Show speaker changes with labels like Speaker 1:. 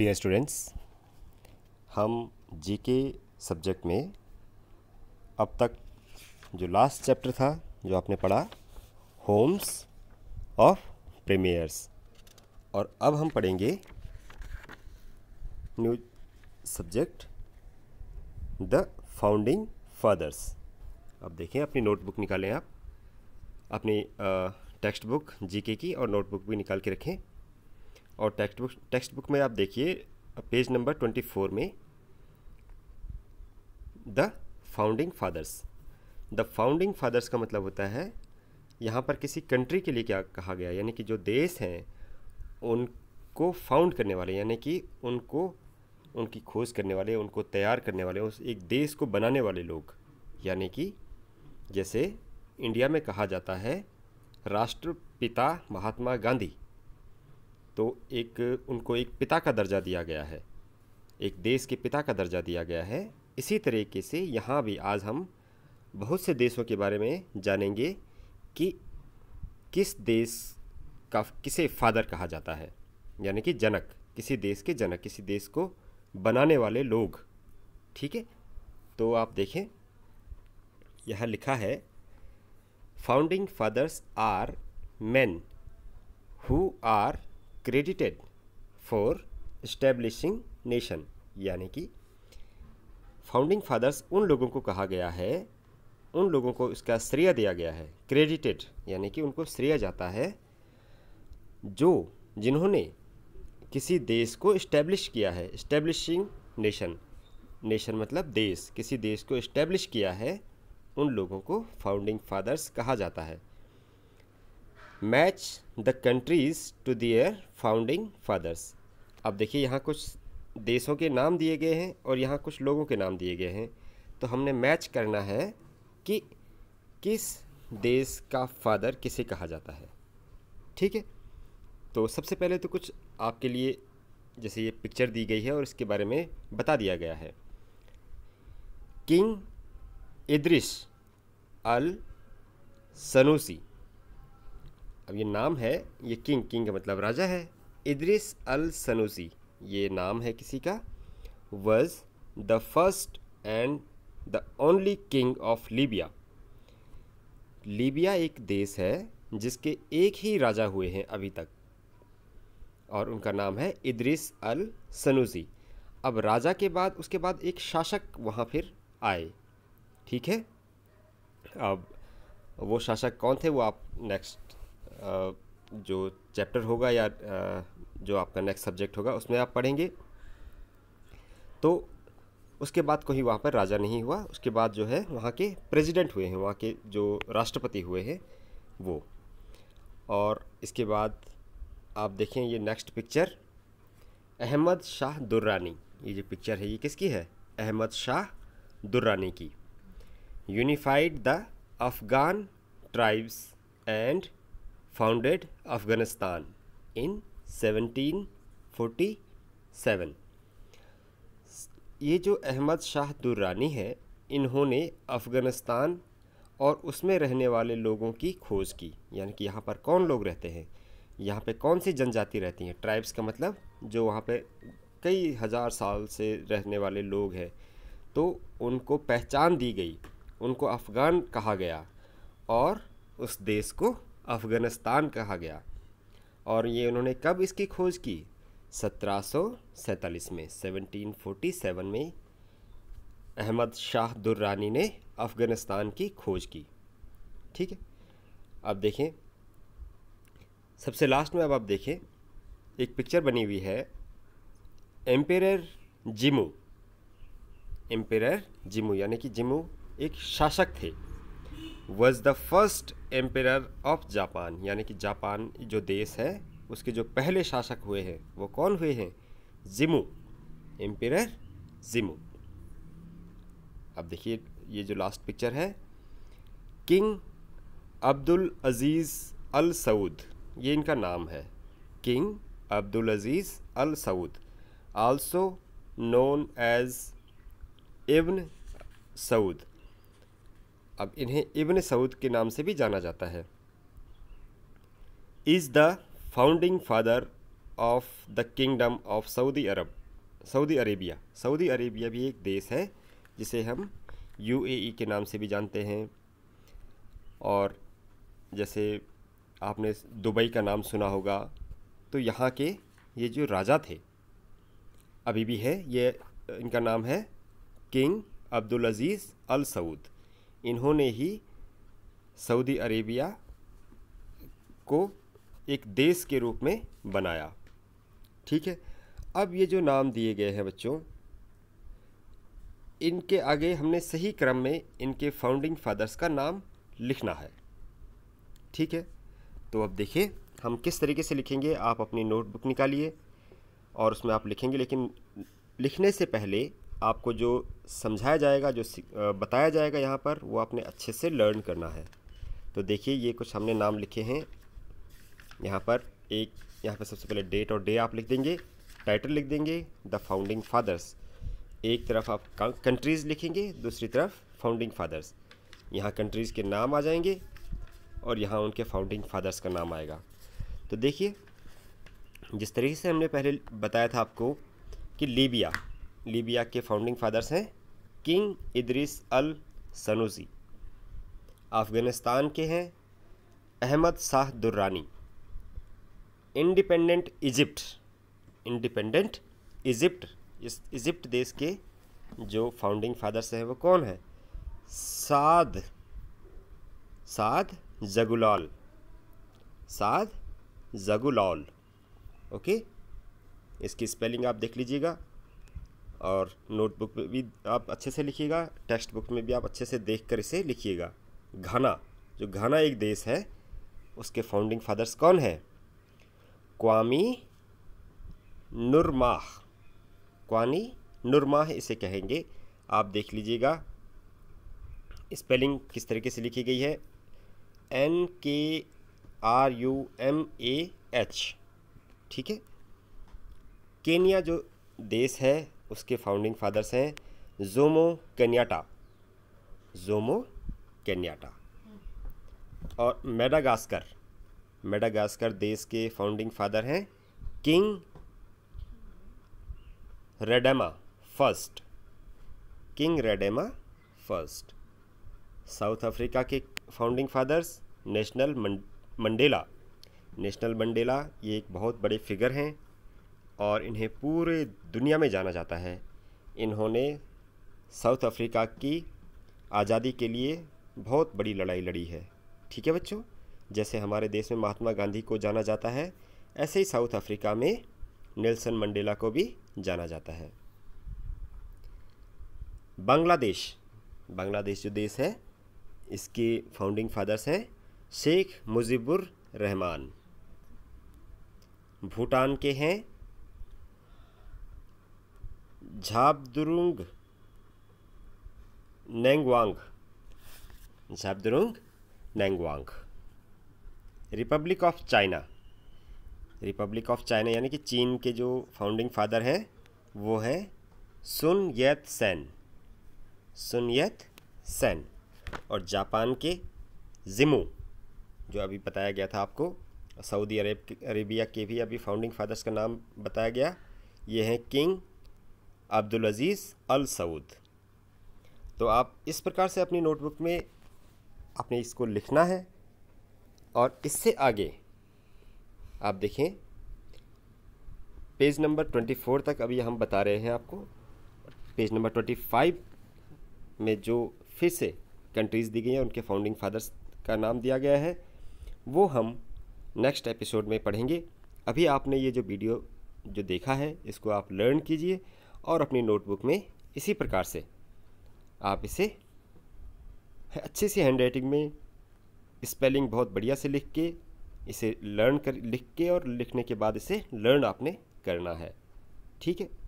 Speaker 1: dear students हम GK subject में अब तक जो लास्ट चैप्टर था जो आपने पढ़ा होम्स ऑफ प्रीमियर्स और अब हम पढ़ेंगे new subject the founding fathers अब देखें अपनी नोटबुक निकालें आप अपनी टेक्स्ट बुक जीके की और नोटबुक भी निकाल के रखें और टेक्स्ट बुक टेक्स्ट बुक में आप देखिए पेज नंबर ट्वेंटी फोर में the founding fathers the founding fathers का मतलब होता है यहाँ पर किसी कंट्री के लिए क्या कहा गया यानी कि जो देश हैं उनको फाउंड करने वाले यानी कि उनको उनकी खोज करने वाले उनको तैयार करने वाले उस एक देश को बनाने वाले लोग यानी कि जैसे इंडिया में कहा जाता है राष्ट्रपिता महात्मा गांधी तो एक उनको एक पिता का दर्जा दिया गया है एक देश के पिता का दर्जा दिया गया है इसी तरीके से यहाँ भी आज हम बहुत से देशों के बारे में जानेंगे कि किस देश का किसे फादर कहा जाता है यानी कि जनक किसी देश के जनक किसी देश को बनाने वाले लोग ठीक है तो आप देखें यह लिखा है founding fathers are men who are credited for establishing nation यानी कि फाउंडिंग फादर्स उन लोगों को कहा गया है उन लोगों को इसका श्रेय दिया गया है क्रेडिटेड यानी कि उनको श्रेय जाता है जो जिन्होंने किसी देश को इस्टेब्लिश किया है इस्टेब्लिशिंग नेशन नेशन मतलब देश किसी देश को इस्टेब्लिश किया है उन लोगों को फाउंडिंग फादर्स कहा जाता है match the countries to their founding fathers अब देखिए यहाँ कुछ देशों के नाम दिए गए हैं और यहाँ कुछ लोगों के नाम दिए गए हैं तो हमने मैच करना है कि किस देश का फादर किसे कहा जाता है ठीक है तो सबसे पहले तो कुछ आपके लिए जैसे ये पिक्चर दी गई है और इसके बारे में बता दिया गया है किंग इद्रिस अल सनूसी अब ये नाम है ये किंग किंग का मतलब राजा है इद्रिस अल सनूसी ये नाम है किसी का was the first and the only king of Libya Libya एक देश है जिसके एक ही राजा हुए हैं अभी तक और उनका नाम है इद्रिस अल सनूसी अब राजा के बाद उसके बाद एक शासक वहाँ फिर आए ठीक है अब वो शासक कौन थे वो आप नेक्स्ट जो चैप्टर होगा या जो आपका नेक्स्ट सब्जेक्ट होगा उसमें आप पढ़ेंगे तो उसके बाद कोई वहाँ पर राजा नहीं हुआ उसके बाद जो है वहाँ के प्रेसिडेंट हुए हैं वहाँ के जो राष्ट्रपति हुए हैं वो और इसके बाद आप देखें ये नेक्स्ट पिक्चर अहमद शाह दुर्रानी ये जो पिक्चर है ये किसकी है अहमद शाह दुर्रानी की unified the Afghan tribes and founded Afghanistan in 1747 ये जो अहमद शाह दुर्रानी है इन्होंने अफ़गानिस्तान और उसमें रहने वाले लोगों की खोज की यानी कि यहाँ पर कौन लोग रहते हैं यहाँ पे कौन सी जनजाति रहती हैं ट्राइब्स का मतलब जो वहाँ पे कई हज़ार साल से रहने वाले लोग हैं तो उनको पहचान दी गई उनको अफ़गान कहा गया और उस देश को अफ़गानिस्तान कहा गया और ये उन्होंने कब इसकी खोज की सत्रह में 1747 में अहमद शाह दुर्रानी ने अफ़गानिस्तान की खोज की ठीक है अब देखें सबसे लास्ट में अब आप देखें एक पिक्चर बनी हुई है एम्पेर जिमू एम्पेर जिमू यानी कि जिमू एक शासक थे was the first emperor of Japan यानी कि जापान जो देश है उसके जो पहले शासक हुए हैं वो कौन हुए हैं जिमू एम्पेयर जिमू अब देखिए ये जो लास्ट पिक्चर है king Abdul Aziz Al Saud ये इनका नाम है king Abdul Aziz Al Saud also known as Ibn Saud अब इन्हें इब्न सऊद के नाम से भी जाना जाता है is the founding father of the kingdom of Saudi Arab Saudi Arabia Saudi Arabia भी एक देश है जिसे हम यूएई e के नाम से भी जानते हैं और जैसे आपने दुबई का नाम सुना होगा तो यहाँ के ये जो राजा थे अभी भी है ये इनका नाम है king Abdul Aziz Al Saud इन्होंने ही सऊदी अरेबिया को एक देश के रूप में बनाया ठीक है अब ये जो नाम दिए गए हैं बच्चों इनके आगे हमने सही क्रम में इनके फाउंडिंग फादर्स का नाम लिखना है ठीक है तो अब देखिए हम किस तरीके से लिखेंगे आप अपनी नोटबुक निकालिए और उसमें आप लिखेंगे लेकिन लिखने से पहले आपको जो समझाया जाएगा जो बताया जाएगा यहाँ पर वो आपने अच्छे से लर्न करना है तो देखिए ये कुछ हमने नाम लिखे हैं यहाँ पर एक यहाँ पर सबसे पहले डेट और डे आप लिख देंगे टाइटल लिख देंगे द फाउंडिंग फादर्स एक तरफ आप कंट्रीज़ लिखेंगे दूसरी तरफ फाउंडिंग फादर्स यहाँ कंट्रीज़ के नाम आ जाएंगे और यहाँ उनके फाउंडिंग फादर्स का नाम आएगा तो देखिए जिस तरीके से हमने पहले बताया था आपको कि लीबिया लीबिया के फाउंडिंग फादर्स हैं king Idris Al Senussi Afghanistan के हैं Ahmad Shah Durrani independent Egypt independent Egypt इस इजिप्ट देश के जो फाउंडिंग फादर्स हैं वो कौन है साद साद जगुलाल साद जगुलाल ओके इसकी स्पेलिंग आप देख लीजिएगा और नोटबुक में भी आप अच्छे से लिखिएगा टेक्स्ट बुक में भी आप अच्छे से देख कर इसे लिखिएगा घना जो घना एक देश है उसके फाउंडिंग फादर्स कौन है क्वामी नुरमाह क्वानी नुरमाह इसे कहेंगे आप देख लीजिएगा स्पेलिंग किस तरीके से लिखी गई है N K R U M A H ठीक है केनिया जो देश है उसके फाउंडिंग फादर्स हैं जोमो कन्याटा जोमो कन्याटा और मेडागास्कर मेडागास्कर देश के फाउंडिंग फादर हैं king Radama first king Radama first South Africa के founding fathers Nelson Mandela Nelson Mandela ये एक बहुत बड़े फिगर हैं और इन्हें पूरे दुनिया में जाना जाता है इन्होंने साउथ अफ्रीका की आज़ादी के लिए बहुत बड़ी लड़ाई लड़ी है ठीक है बच्चों जैसे हमारे देश में महात्मा गांधी को जाना जाता है ऐसे ही साउथ अफ्रीका में नेल्सन मंडेला को भी जाना जाता है बांग्लादेश बांग्लादेश जो देश है इसके फाउंडिंग फादर्स हैं शेख मुजीबुर रहमान भूटान के हैं Zhabdrung Ngawang Zhabdrung Ngawang Republic of China Republic of China यानी कि चीन के जो फाउंडिंग फादर हैं वो हैं सुन यत सैन सुन यत सैन और जापान के जिमू जो अभी बताया गया था आपको सऊदी अरेब अरेबिया के भी अभी फाउंडिंग फादर्स का नाम बताया गया ये हैं king Abdul Aziz Al Saud तो आप इस प्रकार से अपनी नोटबुक में आपने इसको लिखना है और इससे आगे आप देखें पेज नंबर ट्वेंटी फोर तक अभी हम बता रहे हैं आपको पेज नंबर ट्वेंटी फाइव में जो फिर से कंट्रीज़ दी गई हैं उनके फाउंडिंग फादर्स का नाम दिया गया है वो हम नेक्स्ट एपिसोड में पढ़ेंगे अभी आपने ये जो वीडियो जो देखा है इसको आप लर्न कीजिए और अपनी नोटबुक में इसी प्रकार से आप इसे अच्छे से हैंड राइटिंग में स्पेलिंग बहुत बढ़िया से लिख के इसे लर्न कर लिख के और लिखने के बाद इसे लर्न आपने करना है ठीक है